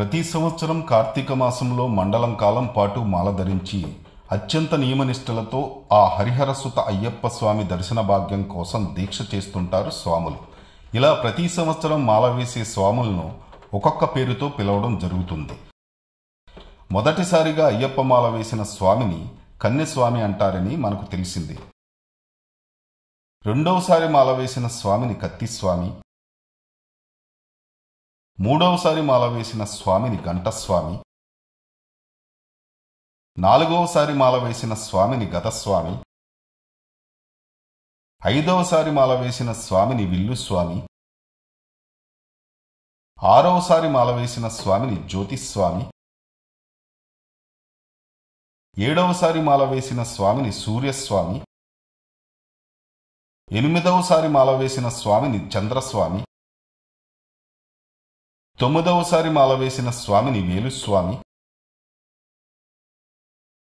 ప్రతి సంవత్సరం కార్తీక మాసంలో మండలం కాలం పాటు మాల ధరించి అత్యంత నియమనిష్టలతో ఆ హరిహరసుత అయ్యప్ప స్వామి దర్శన భాగ్యం కోసం దీక్ష చేస్తుంటారు స్వాములు ఇలా ప్రతి సంవత్సరం మాల వేసే స్వాములను ఒక్కొక్క పేరుతో పిలవడం జరుగుతుంది మొదటిసారిగా అయ్యప్ప మాల వేసిన స్వామిని కన్యస్వామి అంటారని మనకు తెలిసింది రెండవసారి మాల వేసిన స్వామిని కత్తిస్వామి మూడవసారి మాల వేసిన స్వామిని ఘంటస్వామి నాలుగవసారి మాల వేసిన స్వామిని గతస్వామి ఐదవసారి మాల వేసిన స్వామిని విల్లుస్వామి ఆరవసారి మాల వేసిన స్వామిని జ్యోతిస్వామి ఏడవసారి మాల వేసిన స్వామిని సూర్యస్వామి ఎనిమిదవసారి మాల వేసిన స్వామిని చంద్రస్వామి తొమ్మిదవసారి మాల వేసిన స్వామిని వేలుస్వామి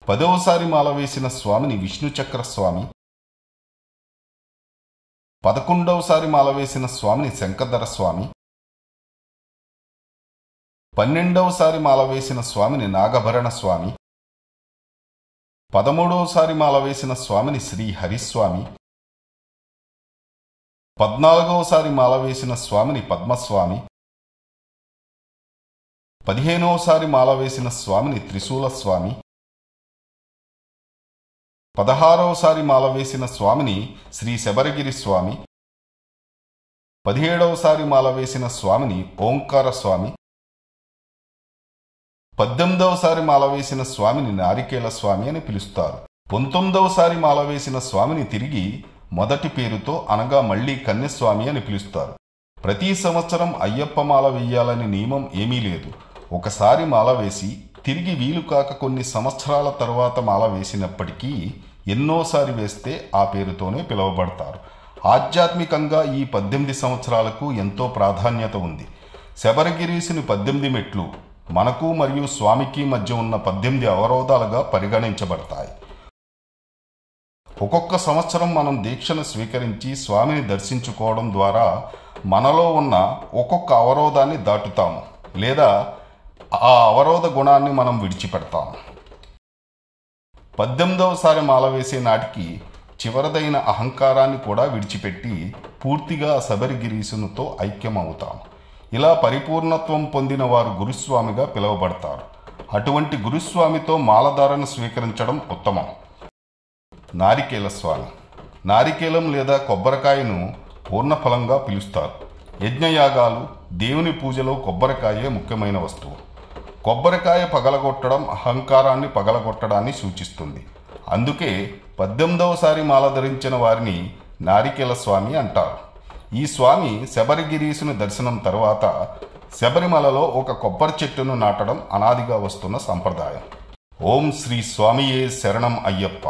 పదవసారి మాల వేసిన స్వామిని చక్ర స్వామి పదకొండవసారి మాల వేసిన స్వామిని శంకధర స్వామి పన్నెండవసారి మాల వేసిన స్వామిని నాగభరణ స్వామి పదమూడవసారి మాల వేసిన స్వామిని శ్రీ హరిస్వామి పద్నాలుగవసారి మాల వేసిన స్వామిని పద్మస్వామి పదిహేనోసారి మాల వేసిన స్వామిని త్రిశూల స్వామి పదహారవసారి మాల వేసిన స్వామిని శ్రీ శబరగిరి స్వామి పదిహేడవసారి మాల వేసిన స్వామిని ఓంకార స్వామి పద్దెనిమిదవసారి మాల వేసిన స్వామిని నారికేళ స్వామి అని పిలుస్తారు పంతొమ్మిదవసారి మాల వేసిన స్వామిని తిరిగి మొదటి పేరుతో అనగా మళ్ళీ కన్యస్వామి అని పిలుస్తారు ప్రతి సంవత్సరం అయ్యప్ప మాల వేయాలని నియమం ఏమీ లేదు ఒకసారి మాల వేసి తిరిగి వీలు కాక కొన్ని సంవత్సరాల తర్వాత మాల వేసినప్పటికీ ఎన్నోసారి వేస్తే ఆ పేరుతోనే పిలువబడతారు ఆధ్యాత్మికంగా ఈ పద్దెనిమిది సంవత్సరాలకు ఎంతో ప్రాధాన్యత ఉంది శబరగిరీసుని పద్దెనిమిది మెట్లు మనకు మరియు స్వామికి మధ్య ఉన్న పద్దెనిమిది అవరోధాలుగా పరిగణించబడతాయి ఒక్కొక్క సంవత్సరం మనం దీక్షను స్వీకరించి స్వామిని దర్శించుకోవడం ద్వారా మనలో ఉన్న ఒక్కొక్క అవరోధాన్ని దాటుతాము లేదా ఆ అవరోధ గుణాన్ని మనం విడిచిపెడతాం పద్దెనిమిదవసారి మాల వేసే నాటికి చివరదైన అహంకారాన్ని కూడా విడిచిపెట్టి పూర్తిగా ఐక్యం అవుతాం ఇలా పరిపూర్ణత్వం పొందిన వారు గురుస్వామిగా పిలువబడతారు అటువంటి గురుస్వామితో మాలధారణ స్వీకరించడం ఉత్తమం నారికేల స్వామి నారికేలం లేదా కొబ్బరికాయను పూర్ణఫలంగా పిలుస్తారు యజ్ఞయాగాలు దేవుని పూజలో కొబ్బరికాయే ముఖ్యమైన వస్తువు కొబ్బరికాయ పగలగొట్టడం అహంకారాన్ని పగలగొట్టడాన్ని సూచిస్తుంది అందుకే పద్దెనిమిదవసారి మాల ధరించిన వారిని నారికేల స్వామి అంటారు ఈ స్వామి శబరిగిరీసుని దర్శనం తర్వాత శబరిమలలో ఒక కొబ్బరి చెట్టును నాటడం అనాదిగా వస్తున్న సంప్రదాయం ఓం శ్రీ స్వామియే శరణం అయ్యప్ప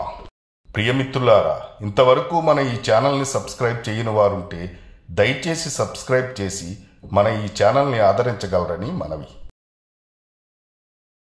ప్రియమిత్రులారా ఇంతవరకు మన ఈ ఛానల్ని సబ్స్క్రైబ్ చేయని వారుంటే దయచేసి సబ్స్క్రైబ్ చేసి మన ఈ ఛానల్ని ఆదరించగలరని మనవి